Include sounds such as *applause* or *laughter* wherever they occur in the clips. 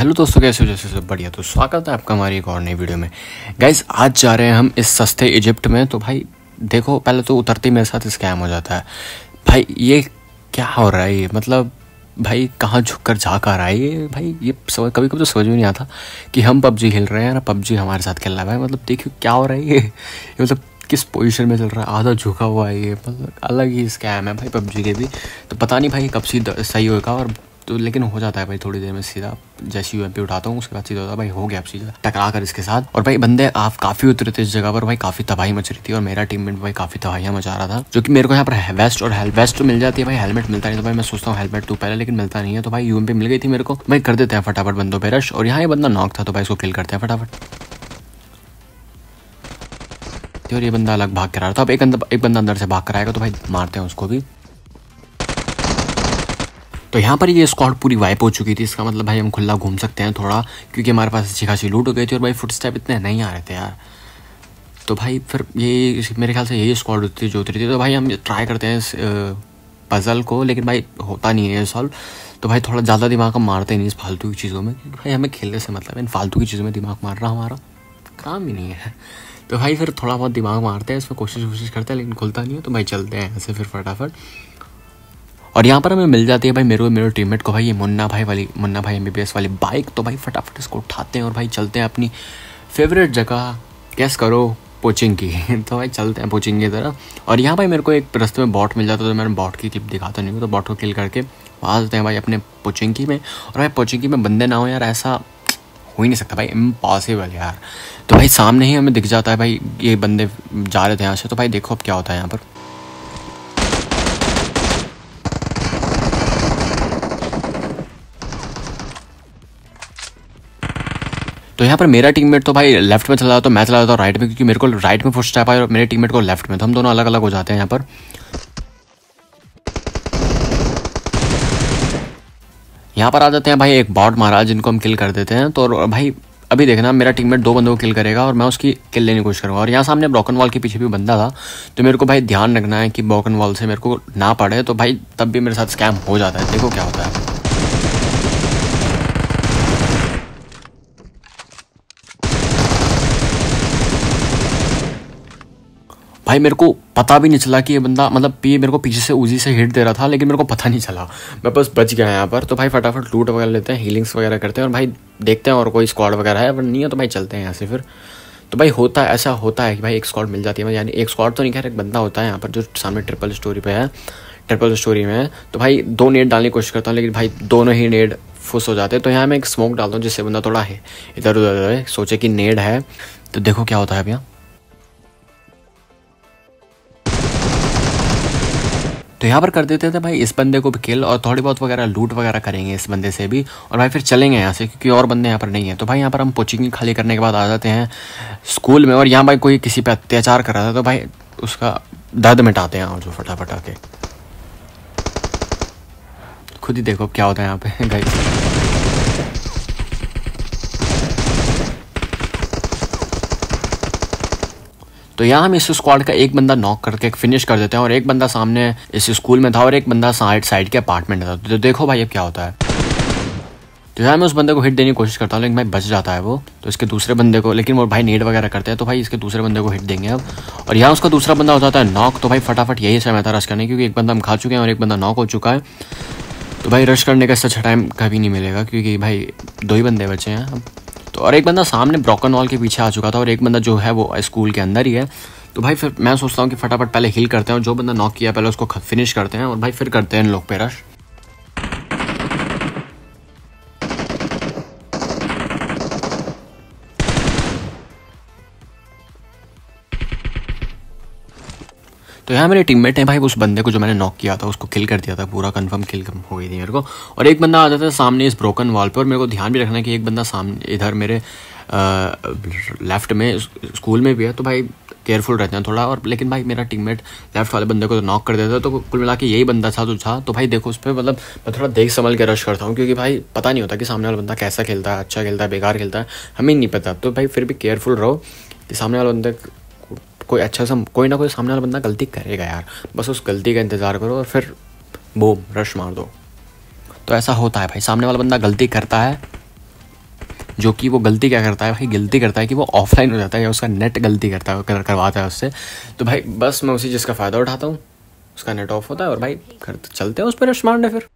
hello दोस्तों कैसे हो जैसे सब बढ़िया तो स्वागत है आपका हमारी एक और नई वीडियो में गाइज आज जा रहे हैं हम इस सस्ते इजिप्ट में तो भाई देखो पहले तो उतरती मेरे साथ स्कैम हो जाता है भाई ये क्या हो रहा है ये मतलब भाई कहाँ झुक कर झाक आ रहा है ये भाई ये समझ कभी कभी तो समझ में नहीं आता कि हम पबजी खेल रहे हैं ना पबजी हमारे साथ खेल रहा है भाई मतलब देखियो क्या हो रहा है ये मतलब किस पोजीशन में चल रहा है आधा झुका हुआ है ये मतलब अलग ही स्कैम है भाई पबजी के भी तो पता नहीं भाई कब सी सही होगा और तो लेकिन हो जाता है भाई थोड़ी देर में सीधा जैसी यू पे उठाता हूँ उसके बाद सीधा होता है भाई हो गया सीधा टकरा कर इसके साथ और भाई बंदे आप काफी उतरे थे इस जगह पर भाई काफी तबाही मच रही थी और मेरा टीम भाई काफी तबाहियां मचा रहा था जो कि मेरे को यहाँ पर वेस्ट और वेस्ट तो मिल जाती है भाई हेलमेट मिलता नहीं तो भाई मैं सोचता हूँ हेलमेट तो पहले लेकिन मिलता नहीं है तो भाई यू मिल गई थी मेरे को भाई कर देते हैं फटाफट बंदों पे रश और यहाँ ये बंदा नॉक था तो भाई इसको किल करते हैं फटाफट और ये बंदा अलग भाग कर रहा था अब एक अंदर एक बंदा अंदर से भाग कर आएगा तो भाई मारते हैं उसको भी तो यहाँ पर ये स्कॉट पूरी वाइप हो चुकी थी इसका मतलब भाई हम खुला घूम सकते हैं थोड़ा क्योंकि हमारे पास अच्छी खासी लूट हो गई थी और भाई फुटस्टेप इतने नहीं आ रहे थे यार तो भाई फिर ये मेरे ख्याल से यही स्कॉट होती जो उतरी थी तो भाई हम ट्राई करते हैं इस पज़ल को लेकिन भाई होता नहीं है सॉल्व तो भाई थोड़ा ज़्यादा दिमाग हम मारते नहीं इस फालतू की चीज़ों में भाई हमें खेलने से मतलब इन फालतू की चीज़ों में दिमाग मार रहा हमारा काम ही नहीं है तो भाई फिर थोड़ा बहुत दिमाग मारते हैं इसमें कोशिश कोशिश करते हैं लेकिन खुलता नहीं है तो भाई चलते हैं ऐसे फिर फटाफट और यहाँ पर हमें मिल जाती है भाई मेरे मेरे टीममेट को भाई ये मुन्ना भाई वाली मुन्ना भाई एम वाली बाइक तो भाई फटाफट इसको उठाते हैं और भाई चलते हैं अपनी फेवरेट जगह कैस करो पोचिंग की *laughs* तो भाई चलते हैं पोचिंग की तरह और यहाँ भाई मेरे को एक रस्ते में बॉट मिल जाता है तो मैंने बॉट की क्लिप दिखाता नहीं तो बॉट को किल करके वहाँ जाते हैं भाई अपने पोचिंग की में और भाई पोचिंग की में बंदे ना हो यार ऐसा हो ही नहीं सकता भाई इम्पॉसिबल यार तो भाई सामने ही हमें दिख जाता है भाई ये बंदे जा रहे थे यहाँ से तो भाई देखो अब क्या होता है यहाँ पर तो यहाँ पर मेरा टीममेट तो भाई लेफ्ट में चला जाता तो मैं चला जाता हूँ राइट में क्योंकि मेरे को राइट में फर्स्ट स्टेप आया और मेरे टीममेट को लेफ्ट में तो हम दोनों अलग अलग हो जाते हैं यहाँ पर यहाँ पर आ जाते हैं भाई एक बॉट महाराज जिनको हम किल कर देते हैं तो भाई अभी देखना मेरा टीममेट दो बंदों को किल करेगा और मैं उसकी किल लेने की कोशिश करूँगा और यहाँ सामने ब्रोकन वॉल के पीछे भी बंदा था तो मेरे को भाई ध्यान रखना है कि ब्रोकन वॉल से मेरे को ना पड़े तो भाई तब भी मेरे साथ स्कैम हो जाता है देखो क्या होता है भाई मेरे को पता भी नहीं चला कि ये बंदा मतलब ये मेरे को पीछे से उजी से हिट दे रहा था लेकिन मेरे को पता नहीं चला मैं बस बच गया यहाँ पर तो भाई फटाफट लूट वगैरह लेते हैं हीलिंग्स वगैरह करते हैं और भाई देखते हैं और कोई स्क्वाड वगैरह है अगर नहीं है तो भाई चलते हैं यहाँ से फिर तो भाई होता है ऐसा होता है कि भाई एक स्क्वाड मिल जाती है मतलब यानी एक स्क्वाड तो नहीं खैर एक बंदा होता है यहाँ पर जो सामने ट्रिपल स्टोरी पे है ट्रिपल स्टोरी में है तो भाई दो नेट डालने की कोशिश करता हूँ लेकिन भाई दोनों ही नेट फुस हो जाते हैं तो यहाँ मैं एक स्मोक डालता हूँ जिससे बंदा थोड़ा है इधर उधर सोचे कि नेड है तो देखो क्या होता है अभी तो यहाँ पर कर देते थे भाई इस बंदे को भी किल और थोड़ी बहुत वगैरह लूट वगैरह करेंगे इस बंदे से भी और भाई फिर चलेंगे यहाँ से क्योंकि और बंदे यहाँ पर नहीं है तो भाई यहाँ पर हम कोचिंग खाली करने के बाद आ जाते हैं स्कूल में और यहाँ भाई कोई किसी पर अत्याचार कर रहा था तो भाई उसका दर्द मिटाते हैं और जो फटाफट आके खुद ही देखो क्या होता है यहाँ पे गाइस *laughs* तो यहाँ हम इस स्क्वाड का एक बंदा नॉक करके फिनिश कर देते हैं और एक बंदा सामने इस स्कूल में था और एक बंदा साइड साइड के अपार्टमेंट में था तो देखो भाई अब क्या होता है तो यहाँ मैं उस बंदे को हिट देने की कोशिश करता हूँ लेकिन भाई बच जाता है वो तो इसके दूसरे बंदे को लेकिन वो भाई नेट वगैरह करते हैं तो भाई इसके दूसरे बंदे को हिट देंगे अब और यहाँ उसका दूसरा बंदा हो जाता है नॉक तो भाई फटाफट यही समय था रश करने क्योंकि एक बंदा हम खा चुके हैं और एक बंदा नॉक हो चुका है तो भाई रश करने का इससे अच्छा टाइम कभी नहीं मिलेगा क्योंकि भाई दो ही बंदे बचे हैं अब तो और एक बंदा सामने ब्रोकन वॉल के पीछे आ चुका था और एक बंदा जो है वो स्कूल के अंदर ही है तो भाई फिर मैं सोचता हूँ कि फटाफट पहले हिल करते हैं और जो बंदा नॉक किया पहले उसको फिनिश करते हैं और भाई फिर करते हैं इन लोग पे रश तो यहाँ मेरे टीममेट हैं भाई उस बंदे को जो मैंने नॉक किया था उसको किल कर दिया था पूरा कंफर्म किल हो गई थी मेरे को और एक बंदा आ जाता था सामने इस ब्रोकन वॉल पर और मेरे को ध्यान भी रखना है कि एक बंदा सामने इधर मेरे आ, लेफ्ट में स्कूल में भी है तो भाई केयरफुल रहते हैं थोड़ा और लेकिन भाई मेरा टीममेट लेफ्ट वाले बंदे को तो नॉक कर देता है तो कुल मिला के यही बंदा था जो था तो भाई देखो उस पर मतलब मैं थोड़ा देख संभल के रश करता हूँ क्योंकि भाई पता नहीं होता कि सामने वाला बंदा कैसा खेलता है अच्छा खेलता है बेकार खेलता है हमें नहीं पता तो भाई फिर भी केयरफुल रहो कि सामने वाला बंदा कोई अच्छा सा कोई ना कोई सामने वाला बंदा गलती करेगा यार बस उस गलती का इंतज़ार करो और फिर बूम रश मार दो तो ऐसा होता है भाई सामने वाला बंदा गलती करता है जो कि वो गलती क्या करता है भाई गलती करता है कि वो ऑफलाइन हो जाता है या उसका नेट गलती करता है कर, करवाता है उससे तो भाई बस मैं उसी चीज़ का फ़ायदा उठाता हूँ उसका नेट ऑफ होता है और भाई कर तो चलते हैं उस पर रश मारने फिर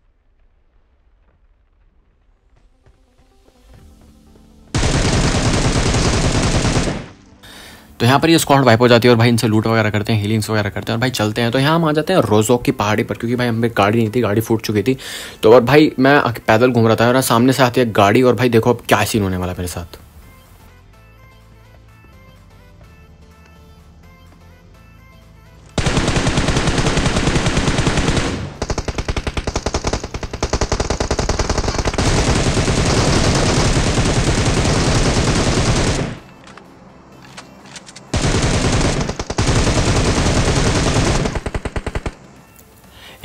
तो यहाँ पर ये स्कॉट वाइप हो जाती है और भाई इनसे लूट वगैरह करते हैं हीलिंग्स वगैरह करते हैं और भाई चलते हैं तो यहाँ हम आ जाते हैं रोजोक की पहाड़ी पर क्योंकि भाई हमें गाड़ी नहीं थी गाड़ी फूट चुकी थी तो और भाई मैं पैदल घूम रहा था और सामने से आती है गाड़ी और भाई देखो अब क्या सीन होने वाला मेरे साथ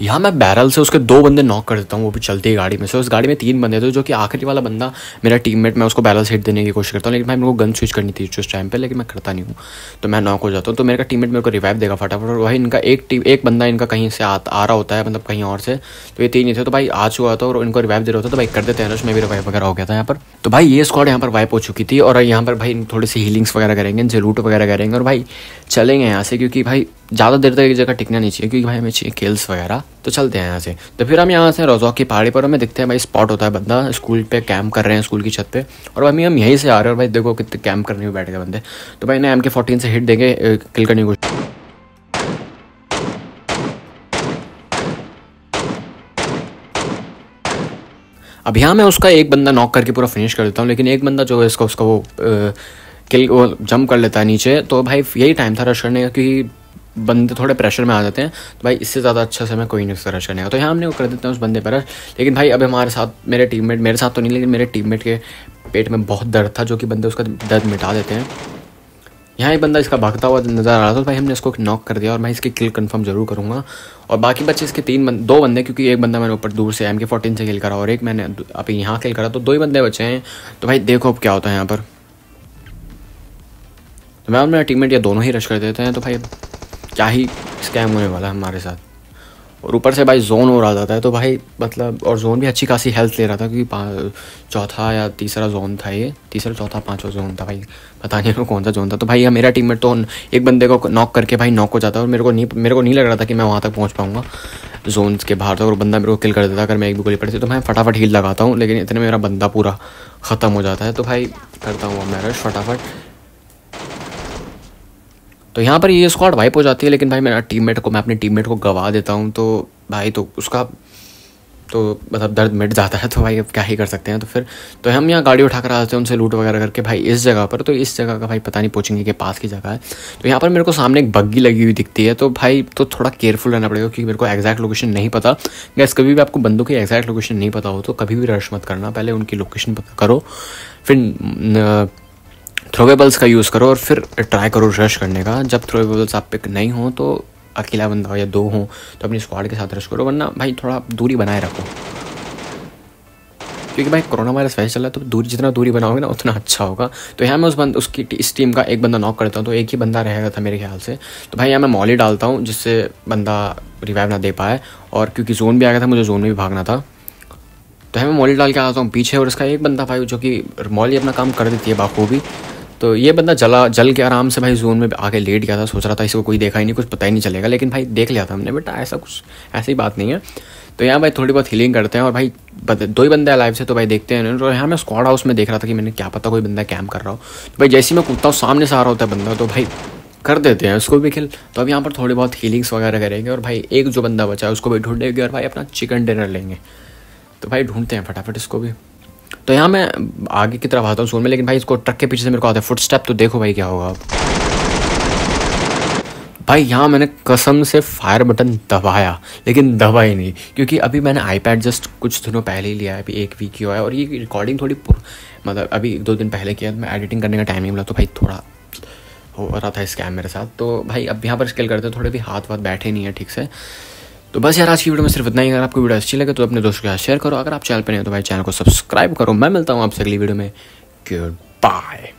यहाँ मैं बैरल से उसके दो बंदे नॉक कर देता हूँ वो भी चलती है गाड़ी में से उस गाड़ी में तीन बंदे थे जो कि आखिरी वाला बंदा मेरा टीममेट मैं उसको बैरल से हिट देने की कोशिश करता हूँ लेकिन भाई मेरे को गन स्विच करनी थी उस टाइम पर लेकिन मैं करता नहीं हूँ तो मैं नॉक हो जाता हूँ तो मेरा मेट मेरे को रिवाइव देगा फटाफट और भाई इनका एक टीम एक बंदा इनका कहीं से आ, आ रहा होता है मतलब कहीं और से तो ये तीन ही थे तो भाई आ चुका था और इनको रिवाइव दे रहा था तो भाई कर देते हैं उसमें भी रिवाइव वगैरह हो गया था यहाँ पर तो भाई ये स्क्वाड यहाँ पर वाइप हो चुकी थी और यहाँ पर भाई थोड़ी सी हीलिंग्स वगैरह करेंगे इनसे लूट वगैरह करेंगे और भाई चलेंगे यहाँ से क्योंकि भाई ज़्यादा देर तक एक जगह टिकना नहीं चाहिए क्योंकि भाई हमें चाहिए खेल्स वगैरह तो चलते हैं यहाँ से तो फिर हम यहाँ से रोजॉक की पहाड़ी पर हमें देखते हैं भाई स्पॉट होता है बंदा स्कूल पे कैंप कर रहे हैं स्कूल की छत पे और भाई हम यहीं से आ रहे हैं और भाई देखो कितने कैंप करने में बैठ गए बंदे तो भाई ना एम के फोर्टीन से हिट देंगे किल करने को अब यहाँ मैं उसका एक बंदा नॉक करके पूरा फिनिश कर देता हूँ लेकिन एक बंदा जो है इसका उसका वो किल वो जंप कर लेता है नीचे तो भाई यही टाइम था रश करने का क्योंकि बंदे थोड़े प्रेशर में आ जाते हैं तो भाई इससे ज़्यादा अच्छा मैं कोई नहीं उसका रश करने का तो यहाँ हमने वो कर देते हैं उस बंदे पर लेकिन भाई अब हमारे साथ मेरे टीम मेरे साथ तो नहीं लेकिन मेरे टीम के पेट में बहुत दर्द था जो कि बंदे उसका दर्द मिटा देते हैं यहाँ एक बंदा इसका भागता हुआ नज़र आ रहा था तो भाई हमने इसको नॉक कर दिया और मैं इसकी किल कंफर्म जरूर करूँगा और बाकी बच्चे इसके तीन बंद, दो बंदे क्योंकि एक बंदा मैंने ऊपर दूर से एम के फोर्टीन से किल करा और एक मैंने अभी यहाँ किल करा तो दो ही बंदे बचे हैं तो भाई देखो अब क्या होता है यहाँ पर तो मैं और मेरा टीम या दोनों ही रश कर देते हैं तो भाई क्या ही स्कैम होने वाला है हमारे साथ और ऊपर से भाई जोन हो रहा जाता है तो भाई मतलब और जोन भी अच्छी खासी हेल्थ ले रहा था क्योंकि चौथा या तीसरा जोन था ये तीसरा चौथा पांचवा जोन था भाई पता नहीं कौन सा जोन था तो भाई यहाँ मेरा टीममेट तो एक बंदे को नॉक करके भाई नॉक हो जाता है और मेरे को नहीं मेरे को नहीं लग रहा था कि मैं वहाँ तक पहुँच पाऊँगा जोन के बाहर तक और बंदा मेरे को किल कर देता अगर मैं एक भी गोली पड़ती तो।, तो मैं फटाफट हील लगाता हूँ लेकिन इतने मेरा बंदा पूरा ख़त्म हो जाता है तो भाई करता हूँ मैं रश फटाफट तो यहाँ पर ये स्क्वाड वाइप हो जाती है लेकिन भाई मेरा टीम को मैं अपने टीम को गवा देता हूँ तो भाई तो उसका तो मतलब दर्द मिट जाता है तो भाई अब क्या ही कर सकते हैं तो फिर तो हम यहाँ गाड़ी उठा कर आते हैं उनसे लूट वगैरह करके भाई इस जगह पर तो इस जगह का भाई पता नहीं पहुँचेंगे कि पास की जगह है तो यहाँ पर मेरे को सामने एक बग्गी लगी हुई दिखती है तो भाई तो थोड़ा केयरफुल रहना पड़ेगा क्योंकि मेरे को एग्जैक्ट लोकेशन नहीं पता गैस कभी भी आपको बंदूक की एग्जैक्ट लोकेशन नहीं पता हो तो कभी भी रश मत करना पहले उनकी लोकेशन पता करो फिर थ्रोवेबल्स का यूज़ करो और फिर ट्राई करो रश करने का जब थ्रोवेबल्स आप पिक नहीं हो तो अकेला बंदा हो या दो हो तो अपनी स्क्वाड के साथ रश करो वरना भाई थोड़ा दूरी बनाए रखो क्योंकि भाई कोरोना वायरस वैसे चला है तो दूरी जितना दूरी बनाओगे ना उतना अच्छा होगा तो यहाँ मैं उस बंद उसकी इस टीम का एक बंदा नॉक करता हूँ तो एक ही बंदा रहेगा था मेरे ख्याल से तो भाई यहाँ मैं मॉली डालता हूँ जिससे बंदा रिवाइव ना दे पाए और क्योंकि जोन भी आ गया था मुझे जोन में भी भागना था तो यहाँ मैं मॉली डाल के आता हूँ पीछे और उसका एक बंदा भाई जो कि मॉली अपना काम कर देती है बाखूबी तो ये बंदा जला जल के आराम से भाई जोन में आके लेट गया था सोच रहा था इसको कोई देखा ही नहीं कुछ पता ही नहीं चलेगा लेकिन भाई देख लिया था हमने बेटा ऐसा कुछ ऐसी बात नहीं है तो यहाँ भाई थोड़ी बहुत हीलिंग करते हैं और भाई दो ही बंदे लाइव से तो भाई देखते हैं और यहाँ मैं स्क्वाड हाउस में देख रहा था कि मैंने क्या पता कोई बंदा कैम्प कर रहा हो तो भाई जैसे मैं कूदता हूँ सामने से आ रहा होता है बंदा तो भाई कर देते हैं उसको भी खेल तो अब यहाँ पर थोड़ी बहुत हीलिंग्स वगैरह करेंगे और भाई एक जो बंदा बचा है उसको भी ढूंढेंगे और भाई अपना चिकन डिनर लेंगे तो भाई ढूंढते हैं फटाफट इसको भी तो यहाँ मैं आगे की तरफ आता हूँ सोन में लेकिन भाई इसको ट्रक के पीछे से मेरे को आता है फुट स्टेप तो देखो भाई क्या होगा अब भाई यहाँ मैंने कसम से फायर बटन दबाया लेकिन दबा ही नहीं क्योंकि अभी मैंने आईपैड जस्ट कुछ दिनों पहले ही लिया है अभी एक वीक ही हुआ है और ये रिकॉर्डिंग थोड़ी मतलब अभी दो दिन पहले किया तो मैं एडिटिंग करने का टाइम ही मिला तो भाई थोड़ा हो रहा था स्कैम मेरे साथ तो भाई अब यहाँ पर स्केल करते थोड़े भी हाथ वाथ बैठे नहीं है ठीक से तो बस यार आज की वीडियो में सिर्फ इतना ही अगर आपको वीडियो अच्छी लगे तो अपने दोस्तों के साथ शेयर करो अगर आप चैनल पर नहीं हो तो भाई चैनल को सब्सक्राइब करो मैं मिलता हूँ आपसे अगली वीडियो में गुड बाय